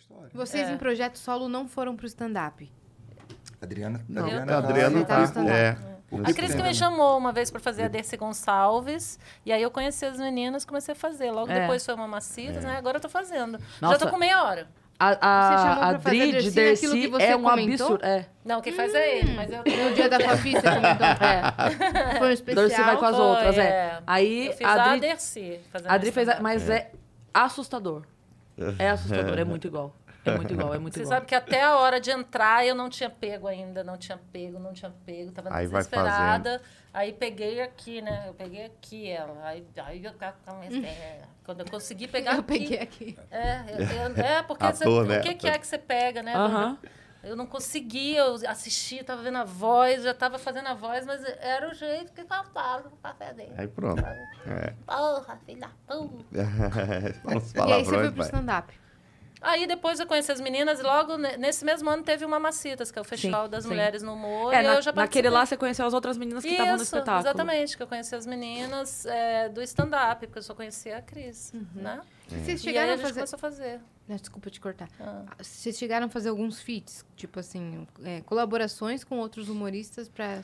história. Vocês é. em projeto solo não foram pro stand-up? Adriana, não. Adriana, tá, tá, A Cris que me né? chamou uma vez para fazer a Dercy Gonçalves, e aí eu conheci as meninas comecei a fazer. Logo é. depois foi uma Macitas, é. né? Agora eu tô fazendo. Nossa. Já tô com meia hora. A, a, a Dri de Dercy é um comentou? absurdo. É. Não, quem faz hum. é ele, mas eu... No dia da Fafi, você comentou. É. Foi um especial. Dercy vai com as foi, outras, é. é. Aí, eu fiz a Adri... a Dercy. A Adri fez... A... Mas é, é assustador. É assustador, é muito igual. É muito igual, é muito Você igual. Você sabe que até a hora de entrar eu não tinha pego ainda, não tinha pego, não tinha pego, tava aí desesperada. Aí peguei aqui, né? Eu peguei aqui ela. Aí, aí eu comecei. Hum. É, quando eu consegui pegar. Eu aqui, peguei aqui. É, eu, eu, é porque você, né? o que, que, é que você pega, né? Aham. Uh -huh. Eu não conseguia, eu assistia, estava vendo a voz, já estava fazendo a voz, mas era o jeito que faltava no café dele. Aí pronto. É. Porra, filha da puta. e aí você foi pro stand-up. Aí depois eu conheci as meninas e logo nesse mesmo ano teve uma Macitas, que é o Festival sim, das sim. Mulheres no Humor. É, na, eu já naquele lá você conheceu as outras meninas que estavam no espetáculo. Exatamente, que eu conheci as meninas é, do stand-up, porque eu só conhecia a Cris, uhum. né? E vocês chegaram e aí a, a gente começou a fazer. Desculpa te cortar. Ah. Vocês chegaram a fazer alguns feats, tipo assim, é, colaborações com outros humoristas para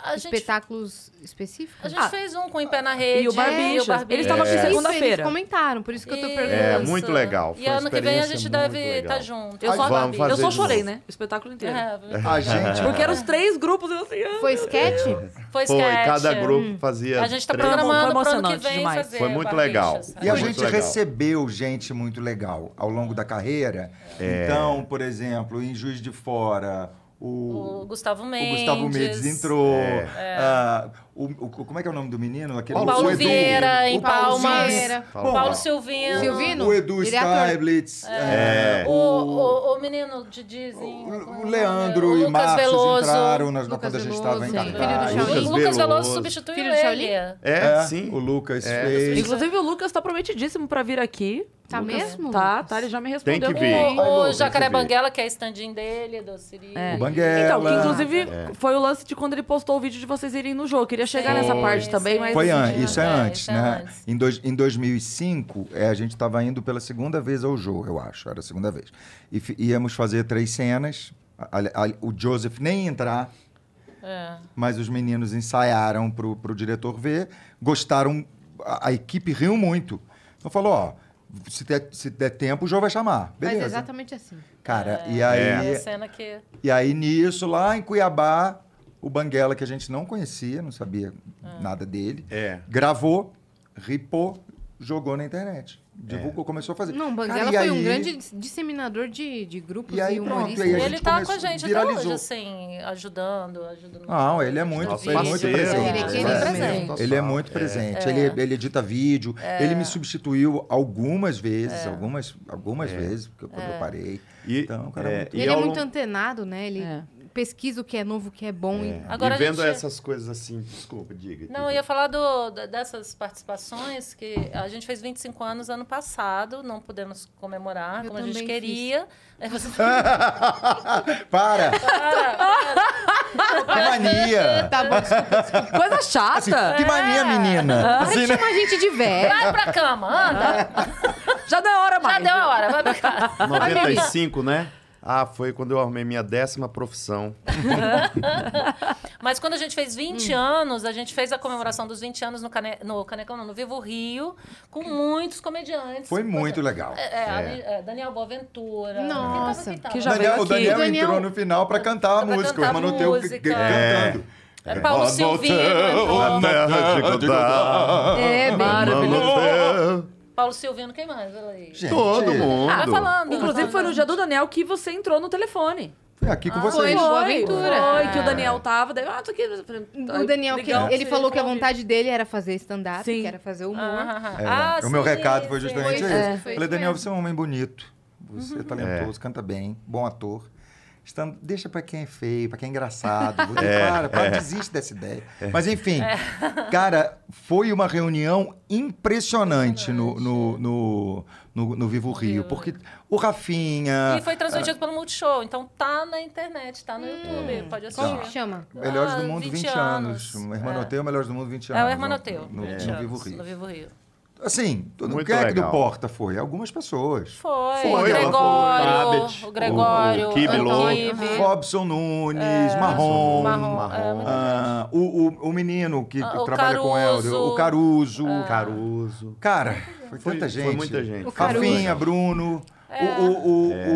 a espetáculos gente... específicos? A gente ah, fez um com o Em Pé na Rede. E o Barbichas. É, eles estavam aqui é. segunda-feira. comentaram, por isso que eu tô é, perguntando. É, muito legal. Foi e ano que vem a gente deve estar tá junto. Eu, só, eu só chorei, né? O espetáculo inteiro. É, a gente... Porque eram os três grupos. Eu assim, ah. foi sketch? É. Foi sketch. Foi, cada grupo hum. fazia A gente tá três. programando pro ano que vem demais. fazer Foi muito legal. E a gente legal. recebeu gente muito legal ao longo da carreira. É. Então, por exemplo, em Juiz de Fora o, o Gustavo Mendes. O Gustavo Mendes entrou. É. É. O, o, como é que é o nome do menino? Aquele, Paulo, Paulo Vieira, em Palmas. Paulo, Paulo Silvino. Silvino. O Edu é Skyblitz É. É. O, o, o, menino de Dizem. É é o, Leandro e Marcos entraram na, Lucas quando a gente estava em cartaz. Lucas, Veloso, Lucas Veloso substituiu ele. É, é, sim. O Lucas fez. Inclusive, o Lucas está prometidíssimo para vir aqui. Tá Lucas, mesmo? Tá, tá, ele já me respondeu. Tem que vir. O, o Jacaré Banguela, que é stand-in dele, do Siri. O Banguela. Então, que inclusive foi o lance de quando ele postou o vídeo de vocês irem no jogo. Queria chegar foi, nessa parte também, mas... Foi antes isso é, antes, é né? É antes. Em, dois, em 2005, é, a gente estava indo pela segunda vez ao jogo, eu acho. Era a segunda vez. E íamos fazer três cenas. A, a, a, o Joseph nem entrar. É. Mas os meninos ensaiaram pro, pro diretor ver. Gostaram... A, equipe riu muito. Então falou, ó... Se der, se der tempo, o jogo vai chamar. Beleza. Mas exatamente assim. Cara, é, e aí... É a cena que... E aí, nisso, lá em Cuiabá o Banguela, que a gente não conhecia, não sabia ah. nada dele, é. gravou, ripou, jogou na internet. Divulgou, é. começou a fazer. Não, Banguela Cara, foi aí... um grande disseminador de, de grupos e, aí, e humoristas. e ele tá com a gente viralizou. até hoje, assim, ajudando, ajudando. Não, ele é muito, Nossa, ele é muito presente. Ele é, né? presente. Ele é muito é. presente. É. Ele, ele edita vídeo, é. ele me substituiu algumas vezes, algumas, algumas vezes, porque quando eu parei. E, então, cara, muito... Ele é muito antenado, né? Ele pesquisa o que é novo, o que é bom. É. Agora e vendo gente... essas coisas assim, desculpa, diga. Não, diga. eu ia falar do, dessas participações que a gente fez 25 anos ano passado, não pudemos comemorar eu como a gente queria. É, para! Que mania! Tá bom, desculpa, desculpa. Coisa assim, chata! Assim, que mania, é. menina! Ah, assim, né? chama a gente de velho. Vai pra cama, anda! Já deu a hora mais. Já deu a hora, vai pra casa. 95, né? Ah, foi quando eu arrumei minha décima profissão. Mas quando a gente fez 20 hum. anos, a gente fez a comemoração dos 20 anos no, cane... no Canecão, não, no Vivo Rio, com muitos comediantes. Foi muito legal. É, é, é. é Daniel Boaventura. Nossa, que já Daniel, O Daniel, Daniel, entrou no final para cantar a música. Cantar o Manotel é. cantando. É Paulo Silvino. É, é maravilhoso. Paulo Silvino, quem mais? Gente. Todo ah, mundo. Tava falando. Inclusive, foi no dia do Daniel que você entrou no telefone. Foi aqui com ah, vocês. Foi, Boa Aventura. Foi, que o ah. Daniel tava. Daí, ah, tô aqui. O Daniel, que ele falou que a vontade dele era fazer stand-up, que era fazer humor. Ah, é, ah, o sim, meu recado foi justamente isso. esse. É. Falei, Daniel, você é um homem bonito. Você é uhum. talentoso, é. canta bem, bom ator deixa para quem é feio, para quem é engraçado. Vou, é, para, para, é. desiste dessa ideia. É. Mas enfim, é. cara, foi uma reunião impressionante no, no, no, no, no Vivo Rio, porque o Rafinha. E foi transmitido pelo Multishow, então tá na internet, tá no hum. YouTube, pode assistir. Como chama? Melhores ah, do Mundo 20, 20 anos. anos. Hermanoteu, é. é Melhores do Mundo 20 anos. É o Hermanoteu. Né? No, no, no, Vivo Rio. No Vivo Rio. Assim, todo mundo. Quem é que do Porta foi? Algumas pessoas. Foi. foi o Gregório. Foi. O Gregório. O, o uhum. Robson Nunes, é, Marrom. Marrom, é, Marrom. Ah, o, o, o, menino que, ah, trabalha Caruso. com ela, o Caruso. É. Caruso. Cara, foi, foi tanta gente. Foi muita gente. Rafinha, Bruno. É. O, o, o, é.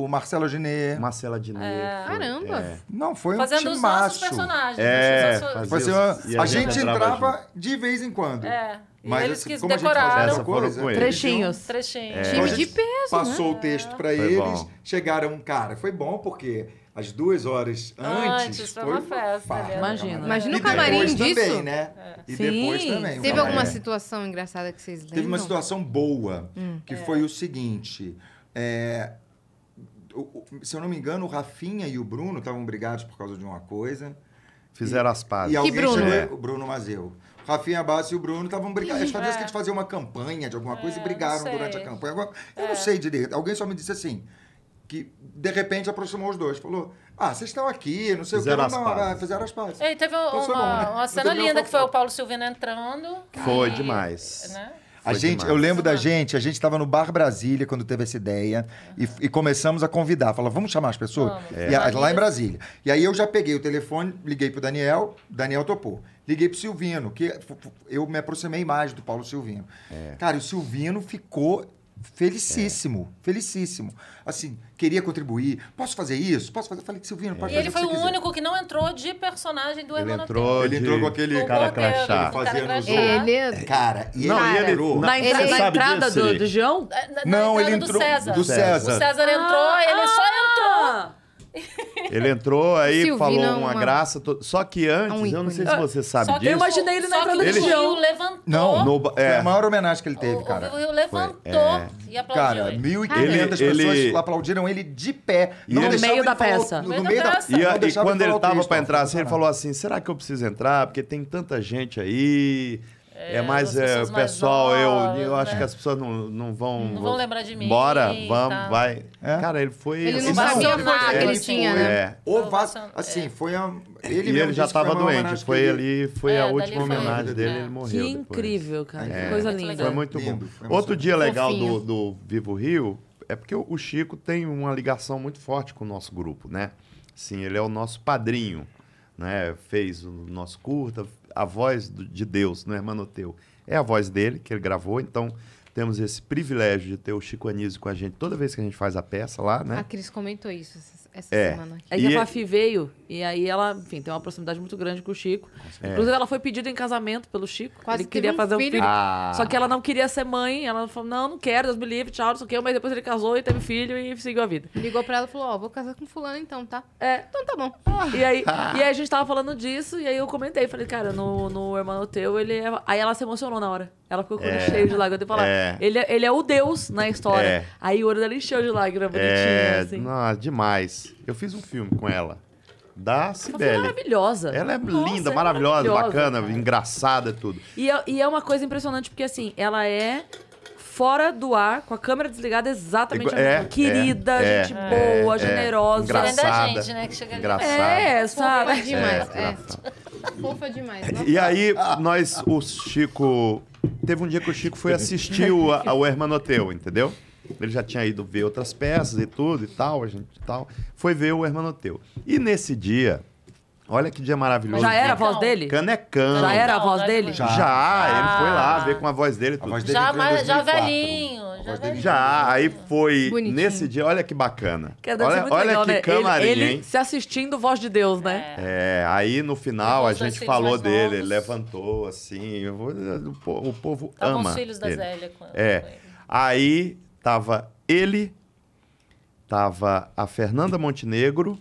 o, o Marcelo Diné. Marcela Diné. É. Caramba. É. Não, foi um Fazendo os nossos personagens. É, né? nossos... Fazia, assim, a, a, gente, gente entrava, entrava de vez em quando. É. Mas eles assim, como decoraram coisa, trechinhos. Trechinhos. É. Time de peso. Passou né? o texto para eles. Bom. Chegaram, cara, foi bom porque as duas horas antes. Antes, foi uma festa. Farra, né? Imagina. É? Mas no camarim disso... também, né? É. E Sim. depois também. Teve é? alguma é. situação engraçada que vocês lembram? Teve uma situação boa, hum. que é. foi o seguinte... É, se eu não me engano, o Rafinha e o Bruno estavam brigados por causa de uma coisa. Fizeram e, as pazes. E alguém Bruno? Chegou, o Bruno Mazeu. Rafinha Bassi e o Bruno estavam brigando. Acho que é. que gente fazia uma campanha de alguma coisa é, e brigaram durante a campanha. Agora, é. eu não sei direito. Alguém só me disse assim: que de repente aproximou os dois. Falou: Ah, vocês estão aqui, não sei fizeram o que. as não, fizeram as pazes. E teve então, é uma, bom, né? uma cena linda que foi o Paulo Silvino entrando. Foi e, demais. Né? A gente, eu lembro da gente, a gente estava no Bar Brasília quando teve essa ideia uhum. e, e, começamos a convidar, Fala, vamos chamar as pessoas? É. E, lá em Brasília. E aí eu já peguei o telefone, liguei pro Daniel, Daniel topou. Liguei pro Silvino, que eu me aproximei mais do Paulo Silvino. É. Cara, o Silvino ficou felicíssimo, é. felicíssimo. Assim, queria contribuir, posso fazer isso? Posso fazer? falei é. que Silvino, pode é. fazer. E ele foi o, único que não entrou de personagem do ele entrou de... Ele entrou com aquele com cara crachá. Fazia cara, Zoom. Ele... É, cara, e não, ele, ele entrou. Na, ele, entrada, na entrada disso, do, do João? Na, na não, ele entrou do César. Do César. O César entrou, ah, ele ah, só entrou. Ele entrou aí, Silvina falou é uma, uma... graça. To... Só que é antes, um eu não sei se você sabe Só disso. Eu imaginei ele na entrada que ele... Rio levantou. Não, no... é. foi a maior homenagem que ele teve, o, cara. O levantou é. e aplaudiu. Cara, 1.500 pessoas ele... aplaudiram ele de pé. E não no meio da peça. no, meio da peça. E, quando ele, tava para entrar assim, ele falou assim: será que eu preciso entrar? Porque tem tanta gente aí. É, é, é mais é, pessoal, novas, eu, eu né? acho que as pessoas não, não vão. Não vão lembrar de mim. Bora, tá. vamos, tá. vai. É? Cara, ele foi. Ele não sabia nada que ele tinha, foi, né? É. é. assim, foi a. Ele e ele já estava doente. Foi ali, é, foi a última homenagem dele, ele morreu. Que depois. incrível, cara. Que coisa linda. Foi muito bom. Outro dia legal do, do Vivo Rio é porque o Chico tem uma ligação muito forte com o nosso grupo, né? Sim, ele é o nosso padrinho né? Fez o nosso curta, a voz de Deus, né, Manoteu? É a voz dele que ele gravou, então temos esse privilégio de ter o Chico Anísio com a gente toda vez que a gente faz a peça lá, né? A Cris comentou isso essa essa é. semana. Aí e a é- Fafi veio, e aí ela, enfim, tem uma proximidade muito grande com o Chico. É. Inclusive, ela foi pedida em casamento pelo Chico. Quase ele queria um fazer um filho. Ah. Só que ela não queria ser mãe. Ela falou, não, não quero, Deus me livre, tchau, não sei o quê. Mas depois ele casou e teve filho e seguiu a vida. Ligou pra ela e falou, ó, oh, vou casar com fulano então, tá? É. Então tá bom. Ah. E, aí, ah. e aí a gente tava falando disso, e aí eu comentei, falei, cara, no, no irmão Teu, ele é... Aí ela se emocionou na hora. Ela ficou com é. cheio de lágrimas. Eu falar, é. ele, é, ele é o Deus na história. É. Aí o olho dela encheu de lágrimas, bonitinho, é. assim. Nossa, demais. Eu fiz um filme com ela. Da Cibele. maravilhosa. Ela é Nossa, linda, é maravilhosa, maravilhosa, bacana, cara. engraçada tudo. E tudo. É, e é uma coisa impressionante, porque assim, ela é fora do ar, com a câmera desligada, exatamente é, Querida, é, gente é, boa, é, generosa. Engraçada, da gente, né? Que chega engraçada. É, sabe? Fofa demais. É, é. Fofa demais. Nossa. E aí, nós, o Chico... Teve um dia que o Chico foi assistir o, o Hermanoteu, entendeu? Ele já tinha ido ver outras peças e tudo e tal, a gente tal. Foi ver o Hermanoteu. E nesse dia, olha que dia maravilhoso. Já era a voz dele? Canecão. Já era a voz dele? Já, já ele ah. foi lá ver com a voz dele. Tudo. A voz dele já, mas, já velhinho. Já, velhinho. já, aí foi Bonitinho. nesse dia, olha que bacana. olha é olha legal, que né? camarim, ele, ele se assistindo Voz de Deus, né? É, é aí no final a gente falou dele, ele levantou assim, vou, o povo, o povo ama. os filhos da ele. Zélia é. Aí Tava ele, tava a Fernanda Montenegro,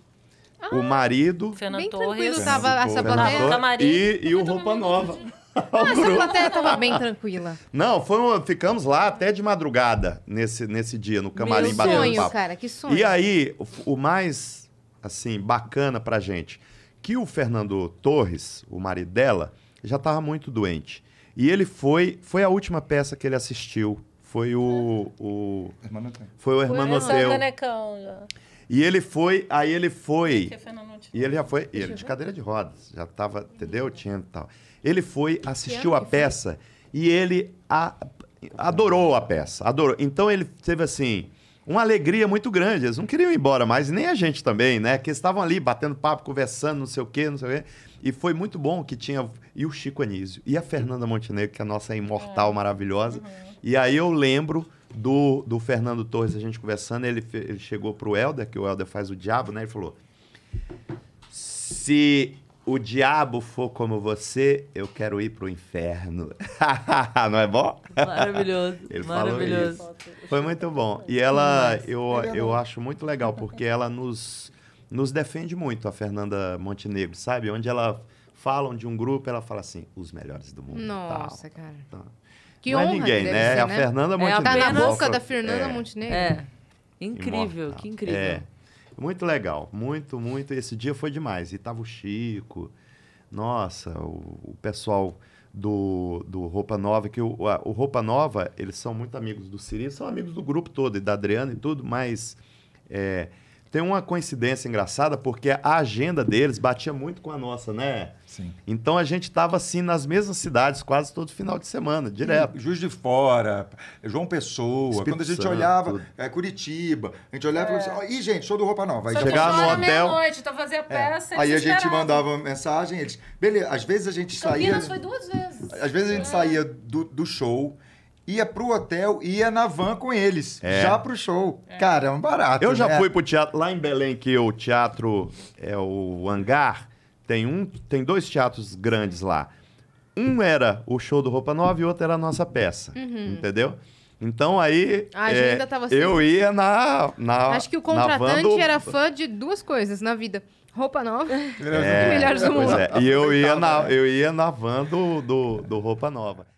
ah, o marido. Fernando Torres. tava essa plateia. E, e o Roupa Nova. Ah, essa plateia tava bem tranquila. Não, foi, ficamos lá até de madrugada nesse, nesse dia, no camarim Meu sonho, papo. cara, que sonho. E aí, o, o mais, assim, bacana pra gente, que o Fernando Torres, o marido dela, já tava muito doente. E ele foi, foi a última peça que ele assistiu foi o. o Foi o hermano Hermanoteu. E ele foi, aí ele foi. E ele já foi, ele de cadeira de rodas, já estava, entendeu? Tinha tal. Ele foi, assistiu a peça e ele a, adorou a peça, adorou. Então ele teve assim uma alegria muito grande. Eles não queriam ir embora mais, nem a gente também, né? Que estavam ali batendo papo, conversando, não sei o quê, não sei o quê. E foi muito bom que tinha e o Chico Anísio e a Fernanda Montenegro, que é a nossa imortal é. maravilhosa. Uhum e aí eu lembro do, do Fernando Torres, a gente conversando, ele, ele chegou pro Helder, que o Helder faz o diabo, né? Ele falou: Se o diabo for como você, eu quero ir pro inferno. Não é bom? Maravilhoso. Ele maravilhoso. Falou isso. Foi muito bom. E ela, eu, é eu acho muito legal, porque ela nos, nos defende muito, a Fernanda Montenegro, sabe? Onde ela fala de um grupo, ela fala assim, os melhores do mundo. Nossa, tal. cara. Tá. Que não é honra, é ninguém, né? Ser, é a né? Fernanda é, Montenegro. É, tá na boca da Fernanda é, Montenegro. É. Incrível, que incrível. É. Muito legal, muito, muito. Esse dia foi demais. E tava o Chico, nossa, o, o pessoal do, do Roupa Nova, que o, a, o Roupa Nova, eles são muito amigos do Siri, são amigos do grupo todo, e da Adriana e tudo, mas é, tem uma coincidência engraçada, porque a agenda deles batia muito com a nossa, né? Sim. Então a gente estava assim nas mesmas cidades quase todo final de semana, direto. Juiz de Fora, João Pessoa, Espírito quando a gente Santo. olhava é, Curitiba, a gente olhava é. e falava assim, oh, gente, show do Roupa Nova. Aí chegava no hotel. Noite, então fazia é. peça, é. Aí a gente mandava mensagem, eles. Beleza, às vezes a gente Campinas saía. foi duas vezes. Às vezes a gente é. saía do, do show ia pro hotel, ia na van com eles, é. já pro show. É. é. um barato. Eu já né? fui pro teatro, lá em Belém, que o teatro é o hangar, tem, um, tem dois teatros grandes lá. Um era o show do Roupa Nova e o outro era a nossa peça, uhum. entendeu? Então aí a é, ainda tava assim. eu ia na, na Acho que o contratante do... era fã de duas coisas na vida. Roupa nova é, e melhores do é, mundo. É. E eu ia, na, né? eu ia na van do, do, do Roupa Nova.